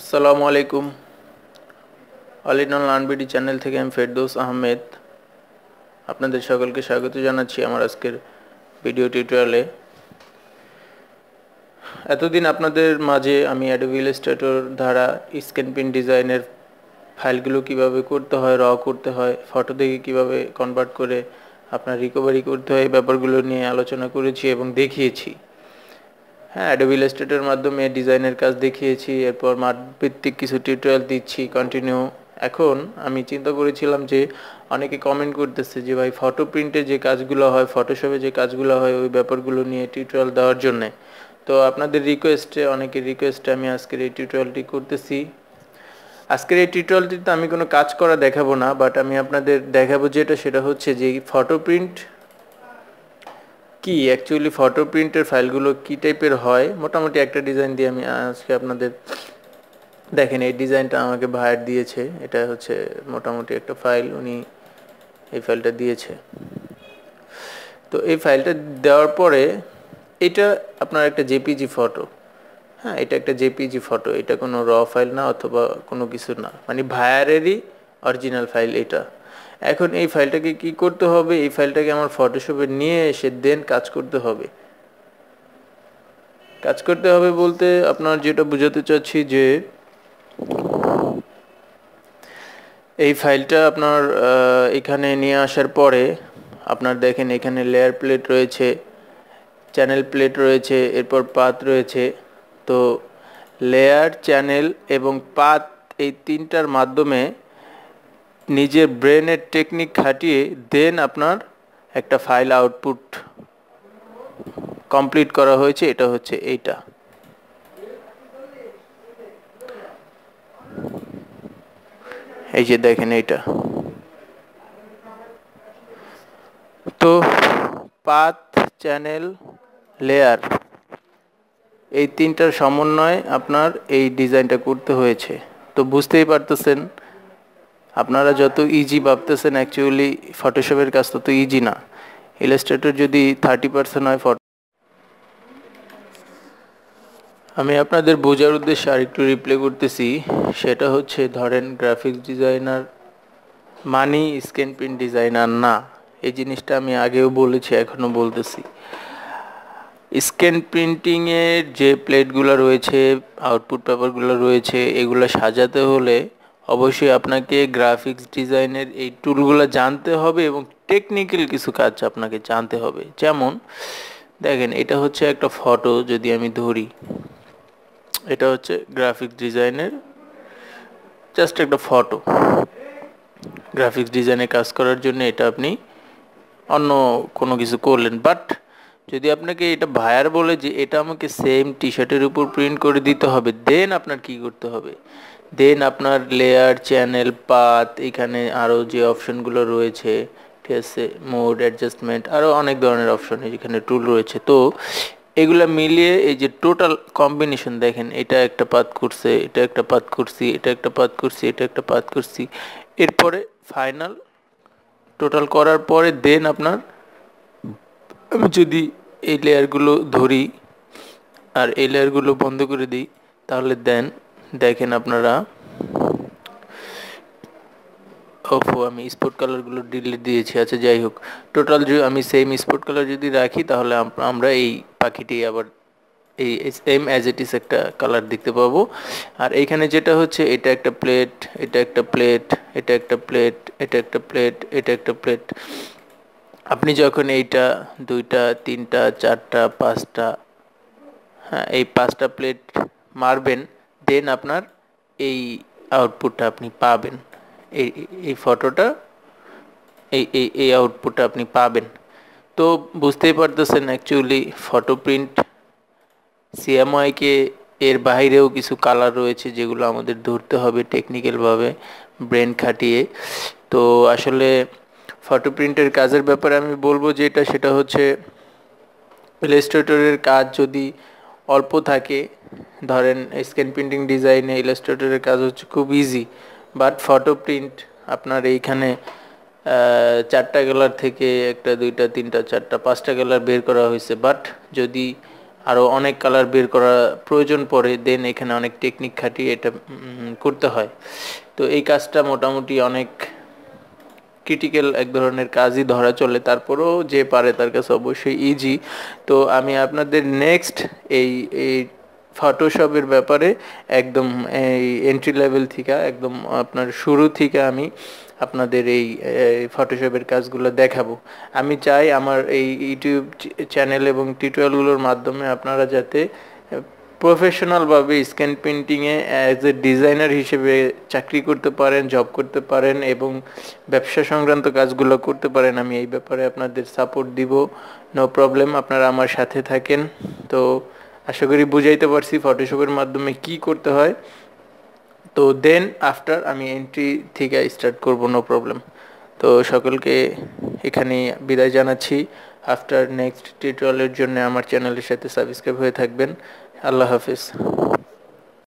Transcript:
আসসালামু আলাইকুম অলিডন আনবিডি চ্যানেল থেকে আমি ফেরদৌস আহমেদ আপনাদের সকলকে স্বাগত জানাচ্ছি আমার আজকের ভিডিও টিউটোরিয়ালে এতদিন আপনাদের মাঝে আমি অ্যাডোবি স্টেটর দ্বারা স্ক্যান প্রিন্ট ডিজাইনের ফাইলগুলো কিভাবে করতে হয় র করতে হয় ফটো থেকে কিভাবে কনভার্ট করে আপনার রিকভারি করতে হয় এই ব্যাপারগুলো নিয়ে আলোচনা করেছি এবং দেখিয়েছি হ্যাঁ অ্যাডোবিল ইলাস্ট্রেটের মাধ্যমে ডিজাইনের কাজ দেখিয়েছি এরপর মাঠ ভিত্তিক কিছু টিউটোরিয়াল দিচ্ছি কন্টিনিউ এখন আমি চিন্তা করেছিলাম যে অনেকে কমেন্ট করতেছে যে ভাই ফটো প্রিন্টে যে কাজগুলো হয় ফটোশপে যে কাজগুলো হয় ওই ব্যাপারগুলো নিয়ে টিউটোরিয়াল দেওয়ার জন্যে তো আপনাদের রিকোয়েস্টে অনেকের রিকোয়েস্টে আমি আজকের এই টিউটোরিয়ালটি করতেছি আজকের এই টিউটোরিয়ালটিতে আমি কোনো কাজ করা দেখাবো না বাট আমি আপনাদের দেখাবো যেটা সেটা হচ্ছে যে ফটো প্রিন্ট কি অ্যাকচুয়ালি ফটো প্রিন্টের ফাইলগুলো কি টাইপের হয় মোটামুটি একটা ডিজাইন দিয়ে আমি আজকে আপনাদের দেখেন এই ডিজাইনটা আমাকে ভায়ার দিয়েছে এটা হচ্ছে মোটামুটি একটা ফাইল উনি এই ফাইলটা দিয়েছে তো এই ফাইলটা দেওয়ার পরে এটা আপনার একটা জেপিজি ফটো হ্যাঁ এটা একটা জেপিজি ফটো এটা কোনো র ফাইল না অথবা কোনো কিছু না মানে ভায়ারেরই অরিজিনাল ফাইল এটা এখন এই ফাইলটাকে কি করতে হবে এই ফাইলটাকে আমার ফটোশপে নিয়ে এসে দেন কাজ করতে হবে কাজ করতে হবে বলতে আপনার যেটা বোঝাতে চাচ্ছি যে এই ফাইলটা আপনার এখানে নিয়ে আসার পরে আপনার দেখেন এখানে লেয়ার প্লেট রয়েছে চ্যানেল প্লেট রয়েছে এরপর পাত রয়েছে তো লেয়ার চ্যানেল এবং পাত এই তিনটার মাধ্যমে নিজের ব্রেনের টেকনিক খাটিয়ে দেন আপনার একটা ফাইল আউটপুট কমপ্লিট করা হয়েছে এটা হচ্ছে এইটা এই যে দেখেন এইটা তো পাথ চ্যানেল লেয়ার এই তিনটার সমন্বয় আপনার এই ডিজাইনটা করতে হয়েছে তো বুঝতেই পারতেছেন আপনারা যত ইজি ভাবতেছেন অ্যাকচুয়ালি ফটোশপের কাজ তত ইজি না ইলাস্ট্রেটর যদি থার্টি পার্সেন্ট হয় ফটো আমি আপনাদের বোঝার উদ্দেশ্যে আরেকটু রিপ্লে করতেছি সেটা হচ্ছে ধরেন গ্রাফিক্স ডিজাইনার মানি স্ক্রিন প্রিন্ট ডিজাইনার না এই জিনিসটা আমি আগেও বলেছি এখনও বলতেছি স্ক্যান প্রিন্টিংয়ের যে প্লেটগুলো রয়েছে আউটপুট পেপারগুলো রয়েছে এগুলো সাজাতে হলে অবশ্যই আপনাকে গ্রাফিক্স ডিজাইনের এই টুলগুলো জানতে হবে এবং টেকনিক্যাল কিছু কাজ আপনাকে জানতে হবে যেমন দেখেন এটা হচ্ছে একটা ফটো যদি আমি ধরি এটা হচ্ছে গ্রাফিক্স ডিজাইনের জাস্ট একটা ফটো গ্রাফিক্স ডিজাইনে কাজ করার জন্য এটা আপনি অন্য কোনো কিছু করলেন বাট যদি আপনাকে এটা ভায়ার বলে যে এটা আমাকে সেম টি শার্টের উপর প্রিন্ট করে দিতে হবে দেন আপনার কি করতে হবে দেন আপনার লেয়ার চ্যানেল পাত এখানে আরও যে অপশনগুলো রয়েছে ঠিক আছে মোড অ্যাডজাস্টমেন্ট আরও অনেক ধরনের অপশন এখানে টুল রয়েছে তো এগুলা মিলিয়ে এই যে টোটাল কম্বিনেশন দেখেন এটা একটা পাত করছে এটা একটা পাত করছি এটা একটা পাত করছি এটা একটা পাত করছি এরপরে ফাইনাল টোটাল করার পরে দেন আপনার আমি যদি এই লেয়ারগুলো ধরি আর এই লেয়ারগুলো বন্ধ করে দিই তাহলে দেন দেখেন আপনারা ওফো আমি স্পট কালারগুলো ডিলিট দিয়েছি আচ্ছা যাই হোক টোটাল যদি আমি সেম স্পট কালার যদি রাখি তাহলে আমরা এই পাখিটি আবার এই সেম অ্যাজ ইট ইস একটা কালার দেখতে পাবো আর এইখানে যেটা হচ্ছে এটা একটা প্লেট এটা একটা প্লেট এটা একটা প্লেট এটা একটা প্লেট এটা একটা প্লেট আপনি যখন এইটা দুইটা তিনটা চারটা পাঁচটা হ্যাঁ এই পাঁচটা প্লেট মারবেন দেন আপনার এই আউটপুটটা আপনি পাবেন এই এই ফটোটা এই এই এই আউটপুটটা আপনি পাবেন তো বুঝতেই পারতেছেন অ্যাকচুয়ালি ফটো প্রিন্ট সিএমআইকে এর বাইরেও কিছু কালার রয়েছে যেগুলো আমাদের ধরতে হবে টেকনিক্যালভাবে ব্রেন খাটিয়ে তো আসলে ফটো প্রিন্টের কাজের ব্যাপারে আমি বলবো যেটা সেটা হচ্ছে ইলাস্ট্রেটরের কাজ যদি অল্প থাকে ধরেন স্ক্রিন প্রিন্টিং ডিজাইনে ইলাস্ট্রেটরের কাজ হচ্ছে খুব ইজি বাট ফটো প্রিন্ট আপনার এইখানে চারটা কালার থেকে একটা দুইটা তিনটা চারটা পাঁচটা কালার বের করা হয়েছে বাট যদি আরও অনেক কালার বের করা প্রয়োজন পড়ে দেন এখানে অনেক টেকনিক খাটিয়ে এটা করতে হয় তো এই কাজটা মোটামুটি অনেক ক্রিটিক্যাল এক ধরনের কাজই ধরা চলে তারপরেও যে পারে তার কাছে অবশ্যই ইজি তো আমি আপনাদের নেক্সট এই এই ফটোশপের ব্যাপারে একদম এই এন্ট্রি লেভেল থেকে একদম আপনার শুরু থেকে আমি আপনাদের এই ফটোশপের কাজগুলো দেখাবো আমি চাই আমার এই ইউটিউব চ্যানেল এবং টিউটোরিয়ালগুলোর মাধ্যমে আপনারা যাতে প্রফেশনালভাবে স্ক্যান প্রিন্টিংয়ে অ্যাজ এ ডিজাইনার হিসেবে চাকরি করতে পারেন জব করতে পারেন এবং ব্যবসা সংক্রান্ত কাজগুলো করতে পারেন আমি এই ব্যাপারে আপনাদের সাপোর্ট দিব নো প্রবলেম আপনারা আমার সাথে থাকেন তো আশা করি বুঝাইতে পারছি ফটোশপের মাধ্যমে কি করতে হয় তো দেন আফটার আমি এন্ট্রি থেকে স্টার্ট করব নো প্রবলেম তো সকলকে এখানে বিদায় জানাচ্ছি আফটার নেক্সট টিউটোরিয়ালের জন্য আমার চ্যানেলের সাথে সাবস্ক্রাইব হয়ে থাকবেন আল্লাহ হাফিজ